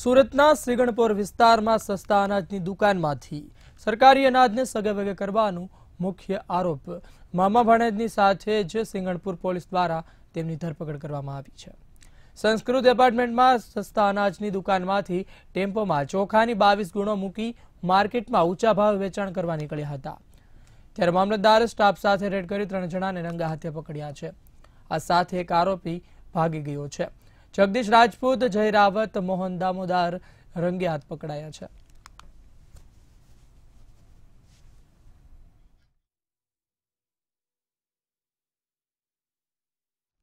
સુરતના શ્રીગણપુર વિસ્તારમાં સસ્તા અનાજની દુકાનમાંથી સરકારી અનાજને સગેવગે કરવાનું મુખ્ય આરોપ મામા ભણેજની સાથે જ શ્રીગણપુર પોલીસ દ્વારા તેમની ધરપકડ કરવામાં આવી છે સંસ્કૃત એપાર્ટમેન્ટમાં સસ્તા અનાજની દુકાનમાંથી ટેમ્પોમાં ચોખાની બાવીસ ગુણો મૂકી માર્કેટમાં ઊંચા ભાવ વેચાણ કરવા નીકળ્યા હતા ત્યારે મામલતદાર સ્ટાફ સાથે રેડ કરી ત્રણ જણાને રંગા હાથે પકડ્યા છે આ સાથે એક આરોપી ભાગી ગયો છે જગદીશ રાજપૂત જય રાવત મોહન દામોદર રંગે હાથ પકડાયા છે